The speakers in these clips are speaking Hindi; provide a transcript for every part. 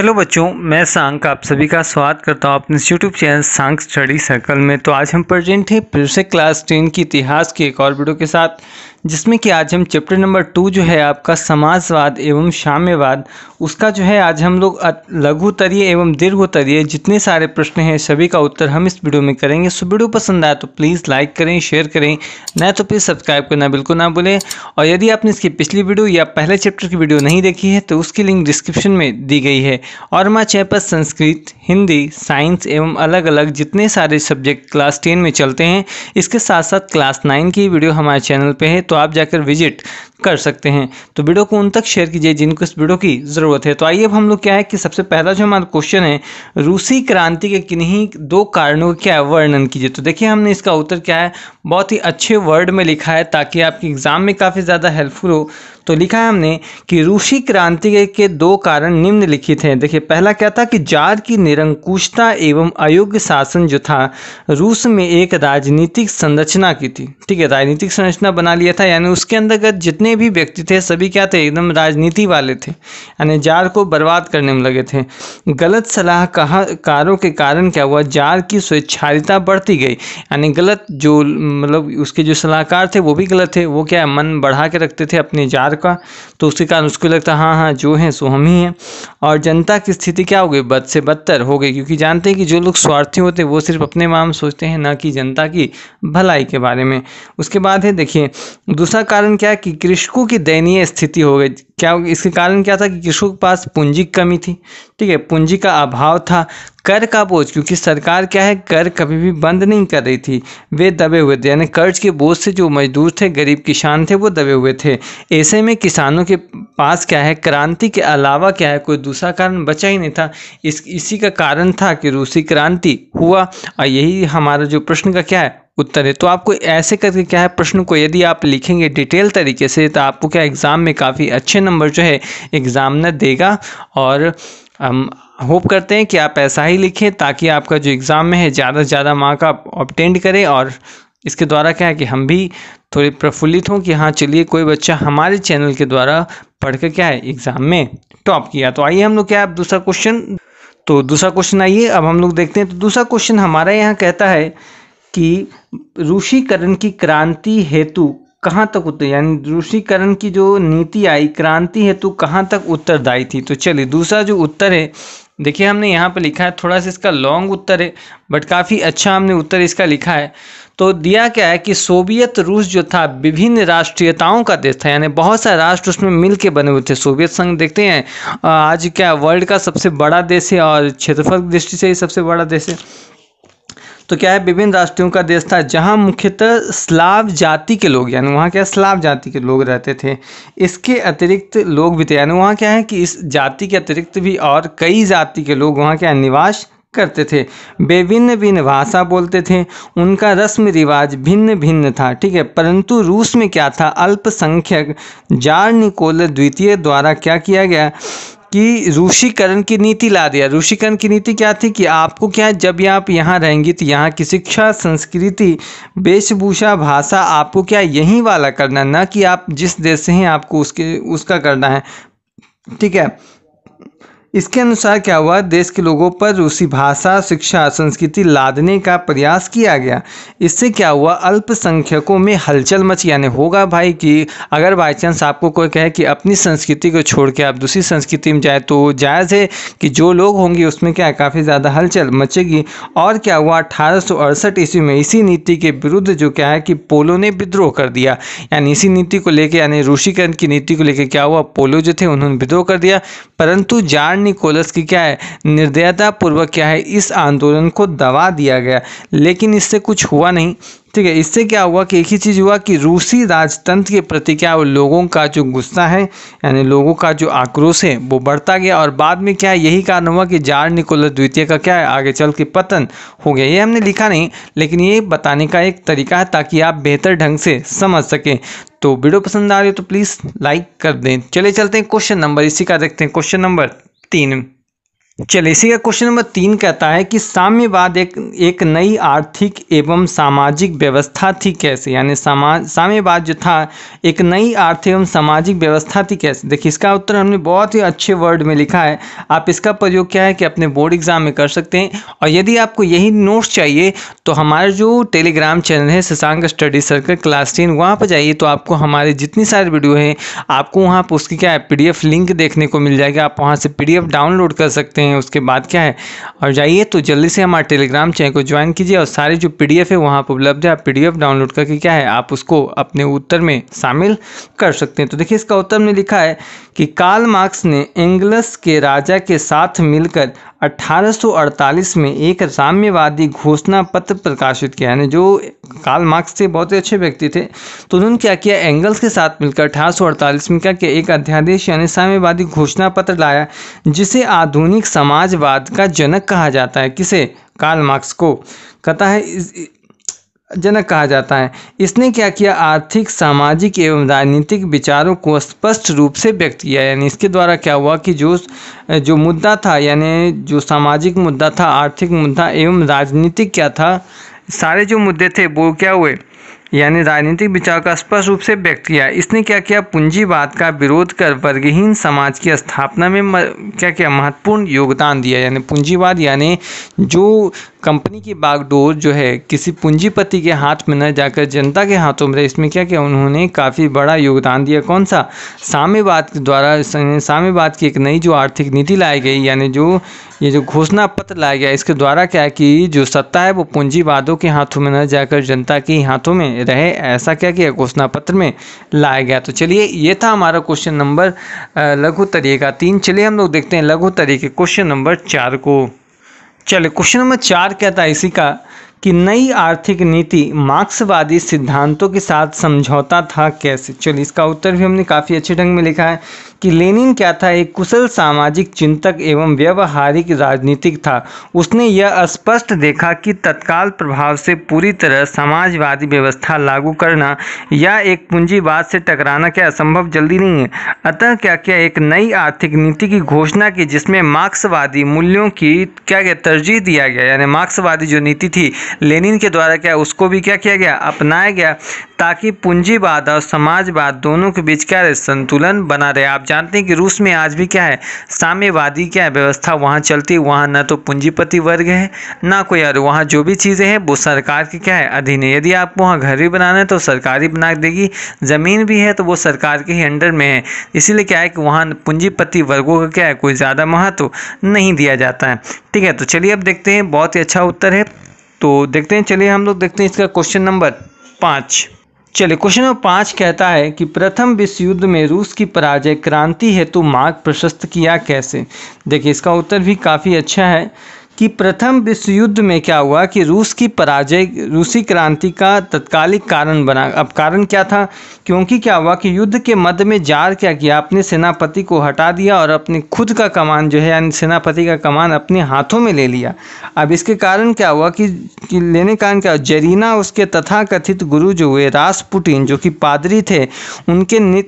हेलो बच्चों मैं सांक आप सभी का स्वागत करता हूं अपने यूट्यूब चैनल सांक स्टडी सर्कल में तो आज हम प्रेजेंट हैं फिर से क्लास टेन की इतिहास की एक और वीडियो के साथ जिसमें कि आज हम चैप्टर नंबर टू जो है आपका समाजवाद एवं साम्यवाद उसका जो है आज हम लोग लघु तरीय एवं दीर्घ तरीय जितने सारे प्रश्न हैं सभी का उत्तर हम इस वीडियो में करेंगे सो वीडियो पसंद आए तो प्लीज़ लाइक करें शेयर करें न तो प्लीज़ सब्सक्राइब करना बिल्कुल ना भूलें और यदि आपने इसकी पिछली वीडियो या पहले चैप्टर की वीडियो नहीं देखी है तो उसकी लिंक डिस्क्रिप्शन में दी गई है और मैं छः पर संस्कृत हिंदी साइंस एवं अलग अलग जितने सारे सब्जेक्ट क्लास टेन में चलते हैं इसके साथ साथ क्लास नाइन की वीडियो हमारे चैनल पे है तो आप जाकर विजिट कर सकते हैं तो वीडियो को उन तक शेयर कीजिए जिनको इस वीडियो की ज़रूरत है तो आइए अब हम लोग क्या है कि सबसे पहला जो हमारा क्वेश्चन है रूसी क्रांति के किन्हीं दो कारणों का क्या वर्णन कीजिए तो देखिए हमने इसका उत्तर क्या है बहुत ही अच्छे वर्ड में लिखा है ताकि आपके एग्ज़ाम में काफ़ी ज़्यादा हेल्पफुल हो तो लिखा है हमने कि रूसी क्रांति के दो कारण निम्नलिखित हैं देखिए पहला क्या था कि जार की निरंकुशता एवं अयोग्य शासन जो था रूस में एक राजनीतिक संरचना की थी ठीक है राजनीतिक संरचना बना लिया था यानी उसके अंतर्गत जितने भी व्यक्ति थे सभी क्या थे एकदम राजनीति वाले थे यानी जार को बर्बाद करने में लगे थे गलत सलाहकारों के कारण क्या हुआ जार की स्वेच्छारिता बढ़ती गई यानी गलत जो मतलब उसके जो सलाहकार थे वो भी गलत थे वो क्या मन बढ़ा के रखते थे अपने जार का तो उसके कारण उसको लगता है हाँ हाँ जो हैं सो हम ही हैं और जनता की स्थिति क्या होगी बद से बदतर हो गई क्योंकि जानते हैं कि जो लोग स्वार्थी होते हैं वो सिर्फ अपने माम में सोचते हैं ना कि जनता की भलाई के बारे में उसके बाद है देखिए दूसरा कारण क्या है कि कृषकों की दयनीय स्थिति हो गई क्या इसके कारण क्या था कि किशोर के पास पूंजी की कमी थी ठीक है पूंजी का अभाव था कर का बोझ क्योंकि सरकार क्या है कर कभी भी बंद नहीं कर रही थी वे दबे हुए थे यानी कर्ज के बोझ से जो मजदूर थे गरीब किसान थे वो दबे हुए थे ऐसे में किसानों के पास क्या है क्रांति के अलावा क्या है कोई दूसरा कारण बचा ही नहीं था इस इसी का कारण था कि रूसी क्रांति हुआ और यही हमारा जो प्रश्न का क्या है उत्तर है तो आपको ऐसे करके क्या है प्रश्न को यदि आप लिखेंगे डिटेल तरीके से तो आपको क्या एग्ज़ाम में काफ़ी अच्छे नंबर जो है एग्ज़ामनर देगा और हम होप करते हैं कि आप ऐसा ही लिखें ताकि आपका जो एग्ज़ाम में है ज़्यादा से ज़्यादा मार्क आप ऑप्टेंड करें और इसके द्वारा क्या है कि हम भी थोड़े प्रफुल्लित हों कि हाँ चलिए कोई बच्चा हमारे चैनल के द्वारा पढ़ क्या है एग्ज़ाम में टॉप किया तो आइए हम लोग क्या है दूसरा क्वेश्चन तो दूसरा क्वेश्चन आइए अब हम लोग देखते हैं तो दूसरा क्वेश्चन हमारा यहाँ कहता है कि रूसीकरण की क्रांति हेतु कहाँ तक उत्तर यानी रूसीकरण की जो नीति आई क्रांति हेतु कहाँ तक उत्तरदायी थी तो चलिए दूसरा जो उत्तर है देखिए हमने यहाँ पर लिखा है थोड़ा सा इसका लॉन्ग उत्तर है बट काफ़ी अच्छा हमने उत्तर इसका लिखा है तो दिया क्या है कि सोवियत रूस जो था विभिन्न राष्ट्रीयताओं का देश था यानी बहुत सारे राष्ट्र उसमें मिल के बने हुए थे सोवियत संघ देखते हैं आज क्या वर्ल्ड का सबसे बड़ा देश है और क्षेत्रफल दृष्टि से ही सबसे बड़ा देश है तो क्या है विभिन्न राष्ट्रों का देश था जहाँ मुख्यतः स्लाव जाति के लोग यानी वहाँ क्या स्लाव जाति के लोग रहते थे इसके अतिरिक्त लोग भी थे यानी वहाँ क्या है कि इस जाति के अतिरिक्त भी और कई जाति के लोग वहाँ क्या निवास करते थे वे भिन्न भिन्न भाषा बोलते थे उनका रस्म रिवाज भिन्न भिन्न था ठीक है परंतु रूस में क्या था अल्पसंख्यक जार निकोल द्वितीय द्वारा क्या किया गया कि रूषीकरण की नीति ला दिया रूषीकरण की नीति क्या थी कि आपको क्या है जब यहाँ आप यहाँ रहेंगी तो यहाँ की शिक्षा संस्कृति वेशभूषा भाषा आपको क्या यहीं वाला करना ना कि आप जिस देश से हैं आपको उसके उसका करना है ठीक है इसके अनुसार क्या हुआ देश के लोगों पर रूसी भाषा शिक्षा संस्कृति लादने का प्रयास किया गया इससे क्या हुआ अल्पसंख्यकों में हलचल मच यानी होगा भाई कि अगर बाई चांस आपको कोई कहे कि अपनी संस्कृति को छोड़ के आप दूसरी संस्कृति में जाए तो जायज़ है कि जो लोग होंगे उसमें क्या काफ़ी ज़्यादा हलचल मचेगी और क्या हुआ अठारह ईस्वी में इसी नीति के विरुद्ध जो क्या है कि पोलो ने विद्रोह कर दिया यानी इसी नीति को लेकर यानी रूसीकरण की नीति को लेकर क्या हुआ पोलो जो थे उन्होंने विद्रोह कर दिया परंतु जान निकोलस की क्या है निर्दयता पूर्वक क्या है इस आंदोलन को दबा दिया गया लेकिन इससे कुछ हुआ नहीं ठीक है इससे क्या हुआ कि एक ही चीज़ हुआ कि रूसी राजतंत्र के प्रति क्या लोगों का जो गुस्सा है यानी लोगों का जो आक्रोश है वो बढ़ता गया और बाद में क्या है यही कारण हुआ कि जार निकोलस द्वितीय का क्या है आगे चल के पतन हो गया ये हमने लिखा नहीं लेकिन ये बताने का एक तरीका है ताकि आप बेहतर ढंग से समझ सकें तो वीडियो पसंद आ रही हो तो प्लीज़ लाइक कर दें चले चलते हैं क्वेश्चन नंबर इसी का देखते हैं क्वेश्चन नंबर repetindo. चलिए इसी का क्वेश्चन नंबर तीन कहता है कि साम्यवाद एक एक नई आर्थिक एवं सामाजिक व्यवस्था थी कैसे यानी समाज साम्यवाद जो था एक नई आर्थिक एवं सामाजिक व्यवस्था थी कैसे देखिए इसका उत्तर हमने बहुत ही अच्छे वर्ड में लिखा है आप इसका प्रयोग क्या है कि अपने बोर्ड एग्जाम में कर सकते हैं और यदि आपको यही नोट्स चाहिए तो हमारे जो टेलीग्राम चैनल है Shashank study circle class ten वहाँ पर जाइए तो आपको हमारे जितनी सारी वीडियो हैं आपको वहाँ पर उसकी क्या है पी लिंक देखने को मिल जाएगी आप वहाँ से पी डाउनलोड कर सकते हैं हैं उसके बाद क्या है और जाइए तो जल्दी से हमारे टेलीग्राम चैनल को ज्वाइन कीजिए और सारे जो पी है वहाँ पर उपलब्ध है आप पी डाउनलोड करके क्या है आप उसको अपने उत्तर में शामिल कर सकते हैं तो देखिए इसका उत्तर में लिखा है कि कार्ल मार्क्स ने एंग्लस के राजा के साथ मिलकर 1848 में एक साम्यवादी घोषणा पत्र प्रकाशित किया यानी जो काल मार्क्स थे बहुत ही अच्छे व्यक्ति थे तो उन्होंने क्या किया एंगल्स के साथ मिलकर 1848 में क्या किया एक अध्यादेश यानी साम्यवादी घोषणा पत्र लाया जिसे आधुनिक समाजवाद का जनक कहा जाता है किसे काल मार्क्स को कहता है जनक कहा जाता है इसने क्या किया आर्थिक सामाजिक एवं राजनीतिक विचारों को स्पष्ट रूप से व्यक्त किया यानी इसके द्वारा क्या हुआ कि जो जो मुद्दा था यानी जो सामाजिक मुद्दा था आर्थिक मुद्दा एवं राजनीतिक क्या था सारे जो मुद्दे थे वो क्या हुए यानी राजनीतिक विचार का स्पष्ट रूप से व्यक्त किया इसने क्या किया पूंजीवाद का विरोध कर वर्गहीन समाज की स्थापना में म, क्या क्या महत्वपूर्ण योगदान दिया यानी पूंजीवाद यानी जो कंपनी की बागडोर जो है किसी पूंजीपति के हाथ में न जाकर जनता के हाथों में इसमें क्या क्या उन्होंने काफ़ी बड़ा योगदान दिया कौन सा साम्यवाद के द्वारा साम्यवाद की एक नई जो आर्थिक नीति लाई गई यानी जो ये जो घोषणा पत्र लाया गया इसके द्वारा क्या कि जो सत्ता है वो पूंजीवादों के हाथों में न जाकर जनता के हाथों में रहे ऐसा क्या किया घोषणा पत्र में लाया गया तो चलिए ये था हमारा क्वेश्चन नंबर लघु का तीन चलिए हम लोग देखते हैं लघु तरीके क्वेश्चन नंबर चार को चलिए क्वेश्चन नंबर चार कहता है इसी का कि नई आर्थिक नीति मार्क्सवादी सिद्धांतों के साथ समझौता था कैसे चलिए इसका उत्तर भी हमने काफ़ी अच्छे ढंग में लिखा है कि लेनिन क्या था एक कुशल सामाजिक चिंतक एवं व्यवहारिक राजनीतिक था उसने यह स्पष्ट देखा कि तत्काल प्रभाव से पूरी तरह समाजवादी व्यवस्था लागू करना या एक पूंजीवाद से टकराना क्या असंभव जल्दी नहीं है अतः क्या क्या एक नई आर्थिक नीति की घोषणा की जिसमें मार्क्सवादी मूल्यों की क्या क्या तरजीह दिया गया यानी मार्क्सवादी जो नीति थी लेनिन के द्वारा क्या उसको भी क्या किया गया अपनाया गया ताकि पूंजीवाद और समाजवाद दोनों के बीच क्या रहे संतुलन बना रहे आप जानते हैं कि रूस में आज भी क्या है साम्यवादी क्या है व्यवस्था वहाँ चलती वहाँ न तो पूंजीपति वर्ग है ना कोई और वहाँ जो भी चीज़ें हैं वो सरकार की क्या है अधीन है यदि आपको वहाँ घर भी बनाना है तो सरकार ही बना देगी ज़मीन भी है तो वो सरकार के ही अंडर में है इसीलिए क्या है कि वहाँ पूंजीपति वर्गों का क्या है कोई ज़्यादा महत्व नहीं दिया जाता है ठीक है तो चलिए अब देखते हैं बहुत ही अच्छा उत्तर है तो देखते हैं चलिए हम लोग देखते हैं इसका क्वेश्चन नंबर पाँच चलिए क्वेश्चन नंबर पाँच कहता है कि प्रथम विश्व युद्ध में रूस की पराजय क्रांति हेतु मार्ग प्रशस्त किया कैसे देखिए इसका उत्तर भी काफ़ी अच्छा है कि प्रथम विश्व युद्ध में क्या हुआ कि रूस की पराजय रूसी क्रांति का तत्कालिक कारण बना अब कारण क्या था क्योंकि क्या हुआ कि युद्ध के मध्य में जार क्या किया अपने सेनापति को हटा दिया और अपने खुद का कमान जो है यानी सेनापति का कमान अपने हाथों में ले लिया अब इसके कारण क्या हुआ कि, कि लेने कारण क्या जरीना उसके तथा कथित गुरु जो हुए रासपुटिन जो कि पादरी थे उनके नि,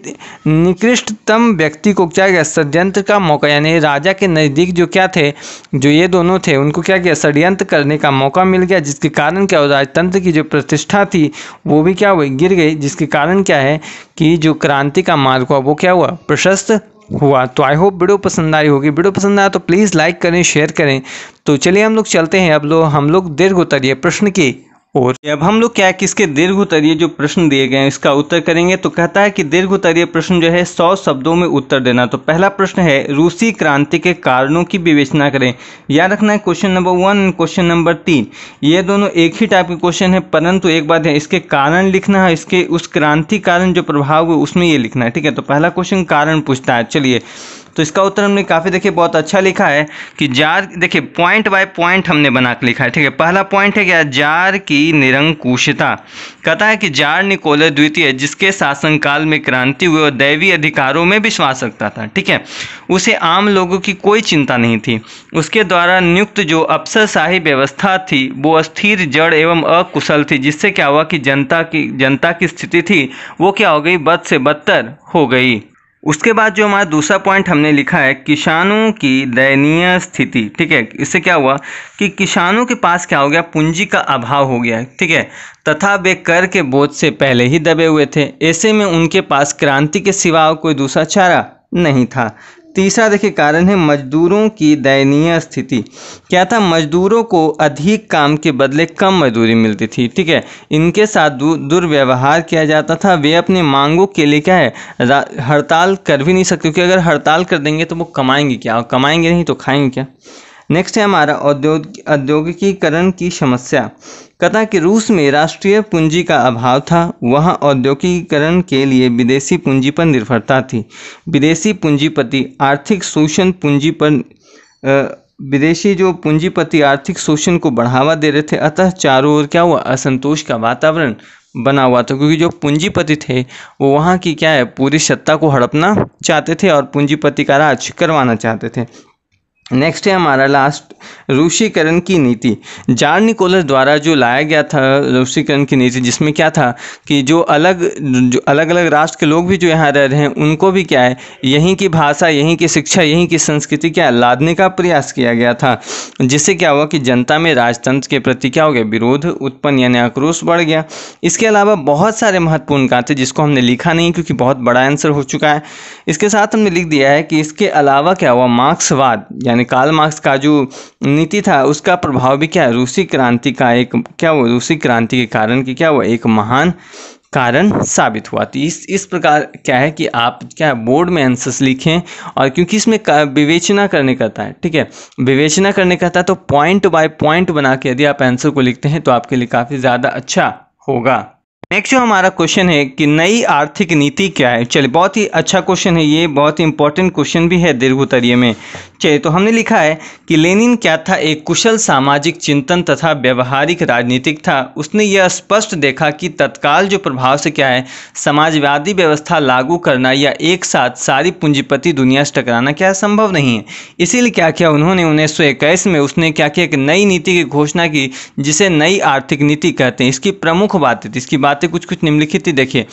निकृष्टतम व्यक्ति को क्या गया षड्यंत्र का मौका यानी राजा के नज़दीक जो क्या थे जो ये दोनों थे उनको क्या किया षडयंत्र करने का मौका मिल गया जिसके कारण क्या हो राजतंत्र की जो प्रतिष्ठा थी वो भी क्या हुई गिर गई जिसके कारण क्या है कि जो क्रांति का मार्ग हुआ वो क्या हुआ प्रशस्त हुआ तो आई होप वीडियो पसंद आई होगी वीडियो पसंद आया तो प्लीज़ लाइक करें शेयर करें तो चलिए हम लोग चलते हैं अब लोग हम लोग दीर्घ उतरिए प्रश्न की और अब हम लोग क्या किसके दीर्घ उत्तरीय जो प्रश्न दिए गए हैं इसका उत्तर करेंगे तो कहता है कि दीर्घ उत्तरीय प्रश्न जो है सौ शब्दों में उत्तर देना तो पहला प्रश्न है रूसी क्रांति के कारणों की विवेचना करें याद रखना है question number one question number तीन ये दोनों एक ही टाइप के क्वेश्चन है परंतु एक बात है इसके कारण लिखना है इसके उस क्रांति कारण जो प्रभाव हुए उसमें ये लिखना है ठीक है तो पहला क्वेश्चन कारण पूछता है चलिए तो इसका उत्तर हमने काफ़ी देखिए बहुत अच्छा लिखा है कि जार देखिए पॉइंट बाय पॉइंट हमने बना के लिखा है ठीक है पहला पॉइंट है क्या जार की निरंकुशता कहता है कि जार निकोले द्वितीय जिसके शासनकाल में क्रांति हुई और दैवी अधिकारों में विश्वास रखता था ठीक है उसे आम लोगों की कोई चिंता नहीं थी उसके द्वारा नियुक्त जो अफसरशाही व्यवस्था थी वो अस्थिर जड़ एवं अकुशल थी जिससे क्या हुआ कि जनता की जनता की स्थिति थी वो क्या हो गई बद से बदतर हो गई उसके बाद जो हमारा दूसरा पॉइंट हमने लिखा है किसानों की दयनीय स्थिति ठीक है इससे क्या हुआ कि किसानों के पास क्या हो गया पूंजी का अभाव हो गया ठीक है तथा वे कर के बोझ से पहले ही दबे हुए थे ऐसे में उनके पास क्रांति के सिवा कोई दूसरा चारा नहीं था तीसरा देखिए कारण है मजदूरों की दयनीय स्थिति क्या था मजदूरों को अधिक काम के बदले कम मजदूरी मिलती थी ठीक है इनके साथ दुर्व्यवहार किया जाता था वे अपने मांगों के लिए क्या है हड़ताल कर भी नहीं सकते क्योंकि अगर हड़ताल कर देंगे तो वो कमाएंगे क्या और कमाएंगे नहीं तो खाएंगे क्या नेक्स्ट है हमारा औद्योगिक औद्योगिकीकरण की समस्या कथा कि रूस में राष्ट्रीय पूंजी का अभाव था वहाँ औद्योगिकीकरण के लिए विदेशी पूंजी पर निर्भरता थी विदेशी पूंजीपति आर्थिक शोषण पूंजी पर विदेशी जो पूंजीपति आर्थिक शोषण को बढ़ावा दे रहे थे अतः चारों ओर क्या हुआ असंतोष का वातावरण बना हुआ था क्योंकि जो पूंजीपति थे वो वहाँ की क्या है पूरी सत्ता को हड़पना चाहते थे और पूंजीपति का राज करवाना चाहते थे नेक्स्ट है हमारा लास्ट रूसीकरण की नीति जार निकोलस द्वारा जो लाया गया था रूसीकरण की नीति जिसमें क्या था कि जो अलग जो अलग अलग राष्ट्र के लोग भी जो यहाँ रह रहे हैं उनको भी क्या है यहीं की भाषा यहीं की शिक्षा यहीं की संस्कृति क्या लादने का प्रयास किया गया था जिससे क्या हुआ कि जनता में राजतंत्र के प्रति क्या हो गया विरोध उत्पन्न यानी आक्रोश बढ़ गया इसके अलावा बहुत सारे महत्वपूर्ण कहा थे जिसको हमने लिखा नहीं क्योंकि बहुत बड़ा आंसर हो चुका है इसके साथ हमने लिख दिया है कि इसके अलावा क्या हुआ मार्क्सवाद यानी यानी काल मार्क्स का जो नीति था उसका प्रभाव भी क्या है रूसी क्रांति का एक क्या वो रूसी क्रांति के कारण कि क्या वो एक महान कारण साबित हुआ तो इस इस प्रकार क्या है कि आप क्या बोर्ड में आंसर्स लिखें और क्योंकि इसमें विवेचना करने का था ठीक है विवेचना करने का था तो पॉइंट बाय पॉइंट बना के यदि आप आंसर को लिखते हैं तो आपके लिए काफ़ी ज़्यादा अच्छा होगा नेक्स्ट जो हमारा क्वेश्चन है कि नई आर्थिक नीति क्या है चलिए बहुत ही अच्छा क्वेश्चन है ये बहुत ही इंपॉर्टेंट क्वेश्चन भी है दीर्घ उतरिए में चलिए तो हमने लिखा है कि लेनिन क्या था एक कुशल सामाजिक चिंतन तथा व्यवहारिक राजनीतिक था उसने यह स्पष्ट देखा कि तत्काल जो प्रभाव से क्या है समाजवादी व्यवस्था लागू करना या एक साथ सारी पूंजीपति दुनिया से टकराना क्या संभव नहीं है इसीलिए क्या किया उन्होंने उन्नीस सौ में उसने क्या किया एक नई नीति की घोषणा की जिसे नई आर्थिक नीति कहते हैं इसकी प्रमुख बातें इसकी बात बातें कुछ कुछ निम्नलिखित ही देखिए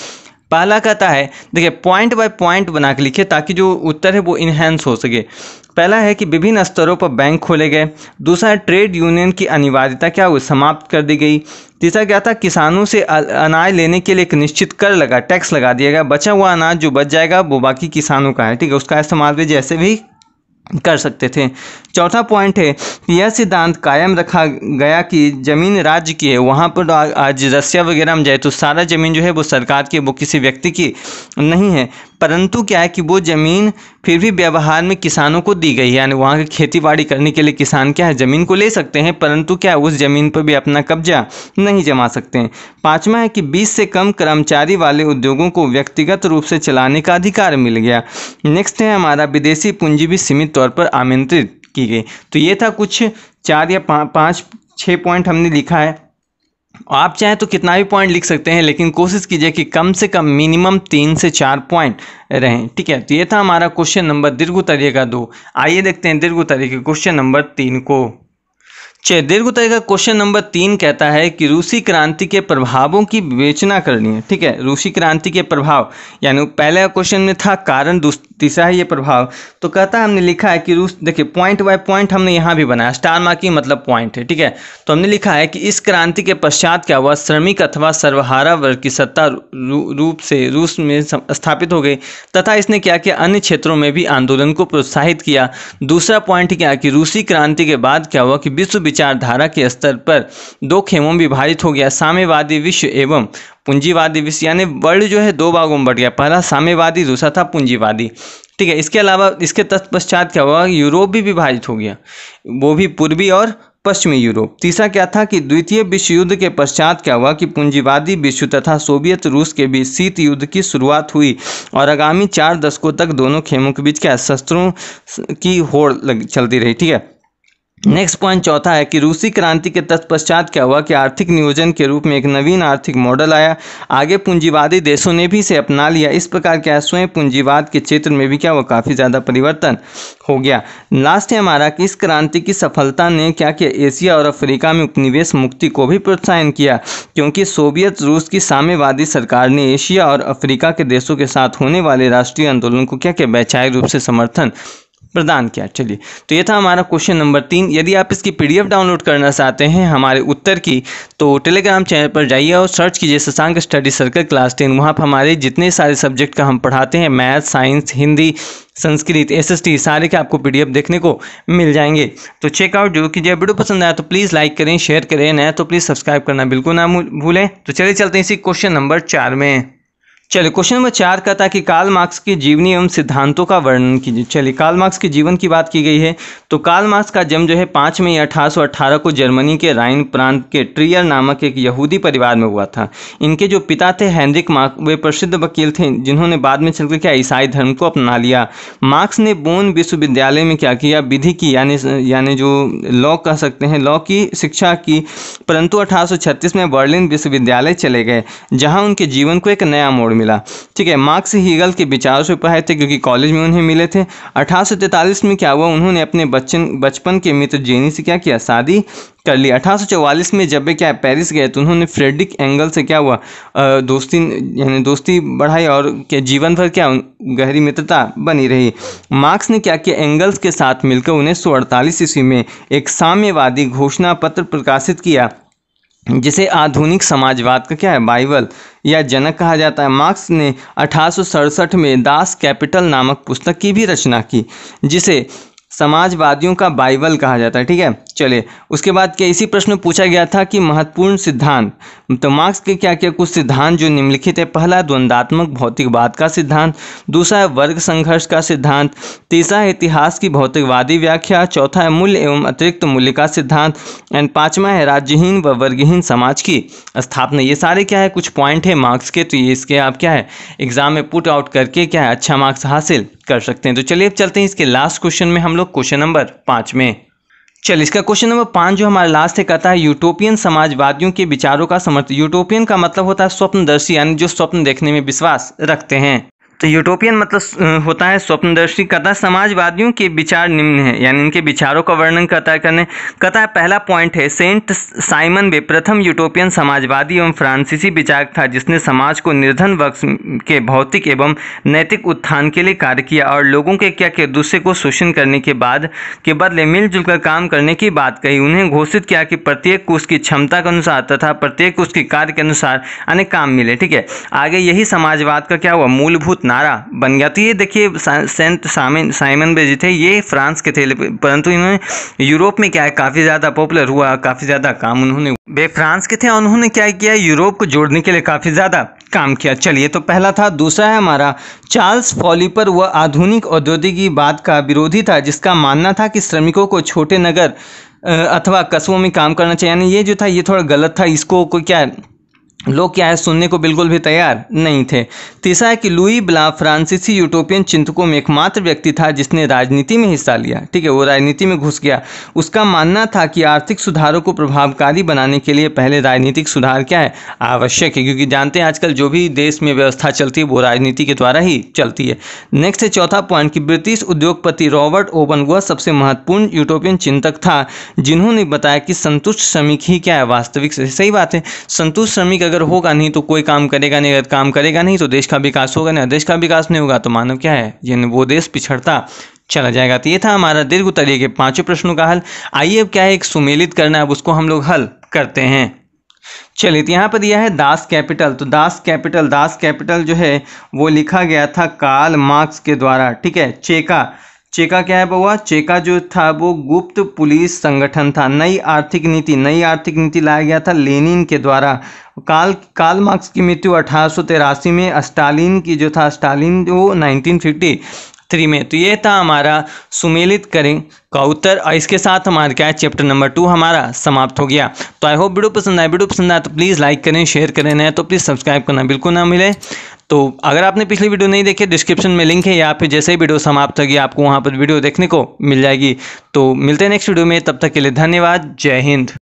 पहला कहता है देखिए पॉइंट बाय पॉइंट बना के लिखिए ताकि जो उत्तर है वो इन्हेंस हो सके पहला है कि विभिन्न स्तरों पर बैंक खोले गए दूसरा है ट्रेड यूनियन की अनिवार्यता क्या हुई समाप्त कर दी गई तीसरा क्या था किसानों से अनाज लेने के लिए एक निश्चित कर लगा टैक्स लगा दिया गया बचा हुआ अनाज जो बच जाएगा वो बाकी किसानों का है ठीक है उसका इस्तेमाल भी जैसे भी कर सकते थे चौथा पॉइंट है कि यह सिद्धांत कायम रखा गया कि ज़मीन राज्य की है वहाँ पर आज रसिया वगैरह में जाए तो सारा ज़मीन जो है वो सरकार की वो किसी व्यक्ति की नहीं है परंतु क्या है कि वो ज़मीन फिर भी व्यवहार में किसानों को दी गई है यानी वहाँ की खेती बाड़ी करने के लिए किसान क्या है ज़मीन को ले सकते हैं परंतु क्या है उस ज़मीन पर भी अपना कब्जा नहीं जमा सकते हैं पाँचवा है कि बीस से कम कर्मचारी वाले उद्योगों को व्यक्तिगत रूप से चलाने का अधिकार मिल गया नेक्स्ट है हमारा विदेशी पूंजी भी सीमित तौर पर आमंत्रित की गई तो ये था कुछ चार या पाँच छः पॉइंट हमने लिखा है आप चाहे तो कितना भी पॉइंट लिख सकते हैं लेकिन कोशिश कीजिए कि कम से कम मिनिमम तीन से चार पॉइंट रहें ठीक है तो ये था हमारा क्वेश्चन नंबर दीर्घ का दो आइए देखते हैं दीर्घ तरीके क्वेश्चन नंबर तीन को छः दीर्घ का क्वेश्चन नंबर तीन कहता है कि रूसी क्रांति के प्रभावों की विवेचना करनी है ठीक है रूसी क्रांति के प्रभाव यानी पहले क्वेश्चन में था कारण तीसरा है ये प्रभाव तो कहता हमने लिखा है कि रूस देखिए पॉइंट बाय पॉइंट हमने यहाँ भी बनाया स्टार मार्किंग मतलब पॉइंट है ठीक है तो हमने लिखा है कि इस क्रांति के पश्चात क्या हुआ श्रमिक अथवा सर्वहारा वर्ग की सत्ता रू, रूप से रूस में स्थापित हो गई तथा इसने क्या किया अन्य क्षेत्रों में भी आंदोलन को प्रोत्साहित किया दूसरा पॉइंट क्या कि रूसी क्रांति के बाद क्या हुआ कि विश्व विचारधारा के स्तर पर दो खेमों में विभाजित हो गया साम्यवादी विश्व एवं पूंजीवादी विश्व यानी वर्ल्ड जो है दो भागों में बढ़ गया पहला साम्यवादी दूसरा था पूंजीवादी ठीक है इसके अलावा इसके तत्पश्चात क्या हुआ यूरोप भी विभाजित हो गया वो भी पूर्वी और पश्चिमी यूरोप तीसरा क्या था कि द्वितीय विश्व युद्ध के पश्चात क्या हुआ कि पूंजीवादी विश्व तथा सोवियत रूस के बीच शीत युद्ध की शुरुआत हुई और आगामी चार दशकों तक दोनों खेमों के बीच क्या शस्त्रों की होड़ लग चलती रही ठीक है नेक्स्ट पॉइंट चौथा है कि रूसी क्रांति के तत्पश्चात क्या हुआ कि आर्थिक नियोजन के रूप में एक नवीन आर्थिक मॉडल आया आगे पूंजीवादी देशों ने भी इसे अपना लिया इस प्रकार क्या स्वयं पूंजीवाद के क्षेत्र में भी क्या हुआ काफ़ी ज़्यादा परिवर्तन हो गया लास्ट है हमारा कि इस क्रांति की सफलता ने क्या किया एशिया और अफ्रीका में उपनिवेश मुक्ति को भी प्रोत्साहन किया क्योंकि सोवियत रूस की साम्यवादी सरकार ने एशिया और अफ्रीका के देशों के साथ होने वाले राष्ट्रीय आंदोलन को क्या क्या वैचारिक रूप से समर्थन प्रदान किया चलिए तो ये था हमारा क्वेश्चन नंबर तीन यदि आप इसकी पीडीएफ डाउनलोड करना चाहते हैं हमारे उत्तर की तो टेलीग्राम चैनल पर जाइए और सर्च कीजिए Shashank study circle class ten वहाँ पर हमारे जितने सारे सब्जेक्ट का हम पढ़ाते हैं math science Hindi Sanskrit SST सारे के आपको पीडीएफ देखने को मिल जाएंगे तो चेकआउट जरूर कीजिए वीडियो पसंद आया तो प्लीज़ लाइक करें शेयर करें नया तो प्लीज़ सब्सक्राइब करना बिल्कुल ना भूलें तो चलिए चलते हैं इसी क्वेश्चन नंबर चार में चलिए क्वेश्चन नंबर चार का था कि कार्ल मार्क्स की जीवनी एवं सिद्धांतों का वर्णन कीजिए चलिए कार्ल मार्क्स के जीवन की बात की गई है तो कार्ल मार्क्स का जन्म जो है पाँच मई अठारह को जर्मनी के राइन प्रांत के ट्रियर नामक एक यहूदी परिवार में हुआ था इनके जो पिता थे हैंनरिक मार्क वे प्रसिद्ध वकील थे जिन्होंने बाद में चलकर क्या ईसाई धर्म को अपना लिया मार्क्स ने बोन विश्वविद्यालय में क्या किया विधि की यानी यानी जो लॉ कह सकते हैं लॉ की शिक्षा की परंतु अठारह में बर्लिन विश्वविद्यालय चले गए जहाँ उनके जीवन को एक नया मोड़ मिला ठीक है मार्क्स हीगल के विचारों से प्रभावित थे क्योंकि कॉलेज में उन्हें मिले थे अठारह में क्या हुआ उन्होंने अपने बच्चन बचपन के मित्र जेनी से क्या किया शादी कर ली अठारह में जब वे क्या पेरिस गए तो उन्होंने फ्रेडरिक एंगल से क्या हुआ दोस्ती यानी दोस्ती बढ़ाई और क्या जीवन भर क्या गहरी मित्रता बनी रही मार्क्स ने क्या किया एंगल्स के साथ मिलकर उन्हें सौ ईस्वी में एक साम्यवादी घोषणा पत्र प्रकाशित किया जिसे आधुनिक समाजवाद का क्या है बाइबल या जनक कहा जाता है मार्क्स ने अठारह में दास कैपिटल नामक पुस्तक की भी रचना की जिसे समाजवादियों का बाइबल कहा जाता है ठीक है चलिए उसके बाद क्या इसी प्रश्न में पूछा गया था कि महत्वपूर्ण सिद्धांत तो मार्क्स के क्या क्या कुछ सिद्धांत जो निम्नलिखित है पहला द्वंदात्मक भौतिकवाद का सिद्धांत दूसरा है वर्ग संघर्ष का सिद्धांत तीसरा है इतिहास की भौतिकवादी व्याख्या चौथा है मूल्य एवं अतिरिक्त मूल्य का सिद्धांत एंड पाँचवा है राज्यहीन व वर्गहीन समाज की स्थापना ये सारे क्या है कुछ पॉइंट है मार्क्स के तो ये इसके आप क्या है एग्जाम में पुट आउट करके क्या है अच्छा मार्क्स हासिल कर सकते हैं तो चलिए अब चलते हैं इसके लास्ट क्वेश्चन में हम लोग क्वेश्चन नंबर पाँच में चलिए इसका क्वेश्चन नंबर पाँच जो हमारा लास्ट है कहता है यूटोपियन समाजवादियों के विचारों का समर्थन यूटोपियन का मतलब होता है स्वप्नदर्शी यानी जो स्वप्न देखने में विश्वास रखते हैं तो यूटोपियन मतलब होता है स्वप्नदर्शी कथा समाजवादियों के विचार निम्न है यानी इनके विचारों का वर्णन कथा करने कथा पहला पॉइंट है सेंट साइमन वे प्रथम यूटोपियन समाजवादी एवं फ्रांसीसी विचारक था जिसने समाज को निर्धन वक्ष के भौतिक एवं नैतिक उत्थान के लिए कार्य किया और लोगों के क्या के दूसरे को शोषण करने के बाद के बदले मिलजुल कर काम करने की बात कही उन्हें घोषित किया कि प्रत्येक को उसकी क्षमता के अनुसार तथा प्रत्येक को उसके कार्य के अनुसार अनेक काम मिले ठीक है आगे यही समाजवाद का क्या हुआ मूलभूत नारा बन गया तो ये देखिए सेंट सामिन साइमन बेजे थे ये फ्रांस के थे परंतु इन्होंने यूरोप में क्या है काफ़ी ज़्यादा पॉपुलर हुआ काफ़ी ज़्यादा काम उन्होंने वे फ्रांस के थे और उन्होंने क्या किया यूरोप को जोड़ने के लिए काफ़ी ज़्यादा काम किया चलिए तो पहला था दूसरा है हमारा चार्ल्स फॉलीपर वह आधुनिक औद्योगिकीवाद का विरोधी था जिसका मानना था कि श्रमिकों को छोटे नगर अथवा कस्बों में काम करना चाहिए यानी ये जो था ये थोड़ा गलत था इसको कोई क्या लोग क्या है सुनने को बिल्कुल भी तैयार नहीं थे तीसरा है कि लुई ब्ला फ्रांसीसी यूटोपियन चिंतकों में एकमात्र व्यक्ति था जिसने राजनीति में हिस्सा लिया ठीक है वो राजनीति में घुस गया उसका मानना था कि आर्थिक सुधारों को प्रभावकारी बनाने के लिए पहले राजनीतिक सुधार क्या है आवश्यक है क्योंकि जानते हैं आजकल जो भी देश में व्यवस्था चलती है वो राजनीति के द्वारा ही चलती है नेक्स्ट है चौथा पॉइंट कि ब्रिटिश उद्योगपति रॉबर्ट ओबन वह सबसे महत्वपूर्ण यूटोपियन चिंतक था जिन्होंने बताया कि संतुष्ट श्रमिक ही क्या है वास्तविक सही बात है संतुष्ट श्रमिक अगर होगा नहीं तो कोई काम करेगा नहीं अगर काम करेगा नहीं तो देश का विकास होगा नहीं देश का विकास नहीं होगा तो मानव क्या है यानी वो देश पिछड़ता चला जाएगा तो ये था हमारा दीर्घ उत्तरीय के पांचों प्रश्नों का हल आइए अब क्या है एक सुमेलित करना है अब उसको हम लोग हल करते हैं चलिए तो यहाँ पर दिया है दास कैपिटल तो दास कैपिटल दास कैपिटल जो है वो लिखा गया था काल मार्क्स के द्वारा ठीक है चेका चेका क्या है बउआ चेका जो था वो गुप्त पुलिस संगठन था नई आर्थिक नीति नई आर्थिक नीति लाया गया था लेनिन के द्वारा काल काल मार्क्स की मृत्यु अठारह में स्टालिन की जो था स्टालिन वो थ्री में तो ये था हमारा सुमेलित करें का उत्तर और इसके साथ हमारा क्या है चैप्टर नंबर टू हमारा समाप्त हो गया तो आई होप वीडियो पसंद आए वीडियो पसंद आए तो प्लीज़ लाइक करें शेयर करें नए तो प्लीज़ सब्सक्राइब करना बिल्कुल ना मिले तो अगर आपने पिछली वीडियो नहीं देखी डिस्क्रिप्शन में लिंक है या फिर जैसे ही वीडियो समाप्त होगी आपको वहाँ पर वीडियो देखने को मिल जाएगी तो मिलते हैं नेक्स्ट वीडियो में तब तक के लिए धन्यवाद जय हिंद